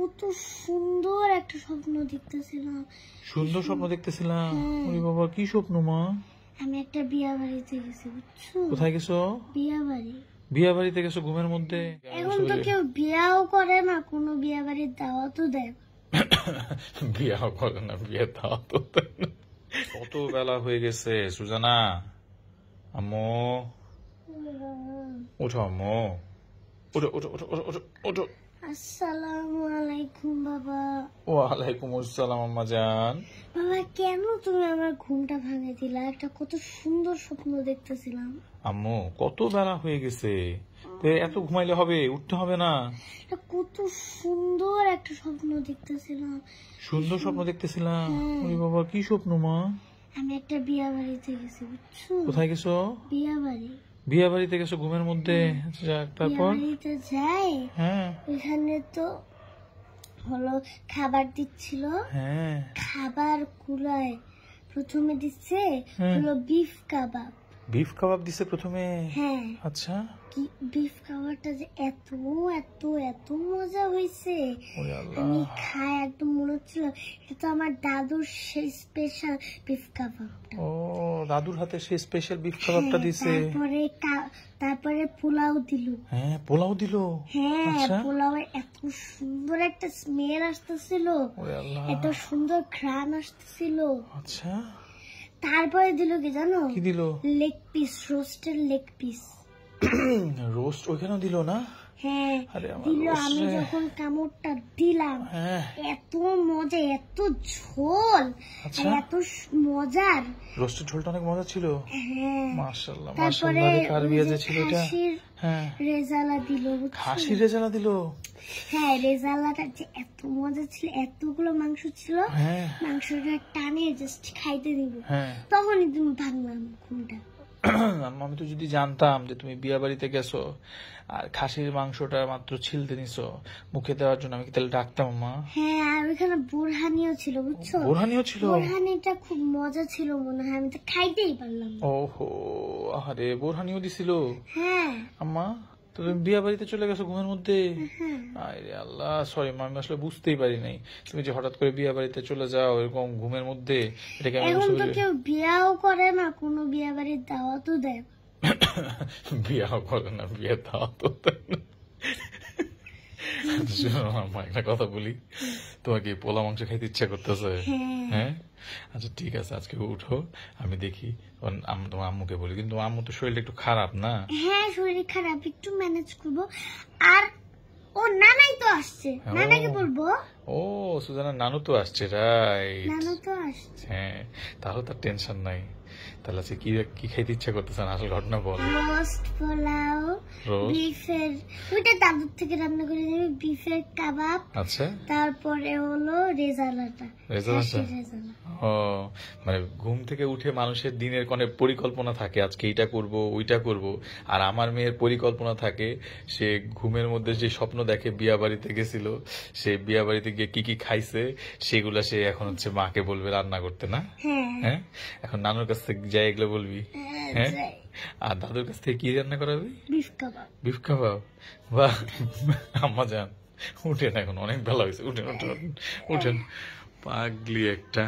কত সুন্দর একটা স্বপ্ন দেখতেছিলাম সুন্দর স্বপ্ন দেখতেছিলাম হ্যাঁ। ওরে বাবা কি স্বপ্ন মা আমি একটা বিয়া বাড়িতে গেছি বুঝছো কোথায় গেছো বিয়া বাড়ি বিয়া বাড়িতে গেছো ঘুমের মধ্যে এখন তো কেউ বিয়াও করে না কোনো বিয়া বাড়ির দেয় বিয়াও করে না বিয়ে কত বেলা হয়ে গেছে সুজানা আম্মু ওঠো আম্মু ওঠো ওঠো ওঠো ওঠো ওঠো আম্মা জান কেন তুমি আমার ঘুমটা কত সুন্দর স্বপ্ন দেখতেছিলাম আম্মু কত হয়ে গেছে এত হবে উঠতে হবে না কত সুন্দর একটা স্বপ্ন দেখতেছিলাম সুন্দর স্বপ্ন দেখতেছিলাম হ্যাঁ। বাবা কি স্বপ্ন মা আমি একটা বিয়া বাড়িতে গেছি বুঝছো কোথায় গেছো বিয়া বাড়ি বিয়ে বাড়িতে গেছো ঘুমের মধ্যে যাক তারপর যাই হ্যাঁ তো হলো খাবার দিচ্ছিল হ্যাঁ খাবার কুলায় প্রথমে দিচ্ছে হ্যাঁ। হলো বিফ কাবাব বিফ কাবাব দিছে প্রথমে হ্যাঁ আচ্ছা কি বিফ কাবাবটা যে এত এত এত মজা হয়েছে আমি খাই একদম মনে হচ্ছিল এটা তো আমার দাদুর সেই স্পেশাল বিফ কাবাবটা ও দাদুর হাতে সেই স্পেশাল বিফ হ্যাঁ, কাবাবটা দিছে তারপরে তারপরে পোলাও দিল হ্যাঁ পোলাও দিল হ্যাঁ আচ্ছা। পোলাও এত সুন্দর একটা স্মেল আসতেছিল ও আল্লাহ এত সুন্দর ঘ্রাণ আসতেছিল আচ্ছা তারপরে দিল কি জানো কি দিল লেগ পিস রোস্টের লেগ পিস রোস্ট ওখানে দিল না হ্যাঁ, হ্যাঁ এত মজা ঝোল আচ্ছা। এত মজার রোস্টের ঝোলটা অনেক মজা ছিল হ্যাঁ। খাসি হ্যাঁ। রেজালা দিল হ্যাঁ রেজালাটা যে এত মজা ছিল এতগুলো মাংস ছিল হ্যাঁ। মাংসটা টানে জাস্ট খাইতে দিব হ্যাঁ। তখনই তুমি ভাবলাম কোনটা আমি তো যদি জানতাম যে তুমি বিয়া বাড়িতে গেছো আর খাসির মাংসটা মাত্র ছিলতে নিছো মুখে দেওয়ার জন্য আমি কি তাহলে ডাকতাম মা হ্যাঁ আর ওখানে বোরহানিও ছিল বুঝছো বোরহানিও ছিল বোরহানিটা খুব মজা ছিল মনে হয় আমি তো খাইতেই পারলাম ওহো আরে বোরহানিও দিছিল হ্যাঁ আম্মা তুমি বিয়া বাড়িতে চলে গেছো ঘুমের মধ্যে হ্যাঁ। আরে আল্লাহ সরি আমি বুঝতেই পারি তুমি যে হঠাৎ করে বিয়া বাড়িতে চলে যাও এরকম ঘুমের মধ্যে এটাকে আমি এখন বিয়াও করে না কোনো বিয়া বাড়ির দাওয়াতও দেয় বিয়াও করে না বিয়ে দাওয়াতও দেয় না একটা কথা বলি তোমাকে পোলা মাংস খাইতে ইচ্ছা করতেছে হ্যাঁ, হ্যাঁ? আচ্ছা ঠিক আছে আজকে উঠো আমি দেখি আমি তোমার আম্মুকে বলি কিন্তু আম্মু তো শরীরটা একটু খারাপ না হ্যাঁ শরীর খারাপ একটু ম্যানেজ করবো আর ও নানাই তো আসছে নানাকে বলবো ও সুজানা নানু তো আসছে রাইট নানু তো আসছে হ্যাঁ তাহলে তার টেনশন নাই তাহলে কি কি খেতে ইচ্ছা করতেছেন আসল ঘটনা বল পোলাও বিফের ওটা থেকে রান্না করে বিফের কাবাব আচ্ছা তারপরে হলো রেজালাটা রেজালাটা ও মানে ঘুম থেকে উঠে মানুষের দিনের কোনে পরিকল্পনা থাকে আজকে এটা করব ওইটা করব আর আমার মেয়ের পরিকল্পনা থাকে সে ঘুমের মধ্যে যে স্বপ্ন দেখে বিয়া বাড়িতে গেছিল সে বিয়া বাড়িতে গিয়ে কি কি খাইছে সেগুলা সে এখন হচ্ছে মাকে বলবে রান্না করতে না হ্যাঁ, হ্যাঁ? এখন নানুর কাছে কাছে যাই এগুলো বলবি হ্যাঁ, হ্যাঁ? আর দাদুর কাছ থেকে কি রান্না করাবি বিফ কাবাব বা আম্মা যান উঠেন এখন অনেক বেলা হয়েছে উঠেন উঠেন উঠেন হ্যাঁ। পাগলি একটা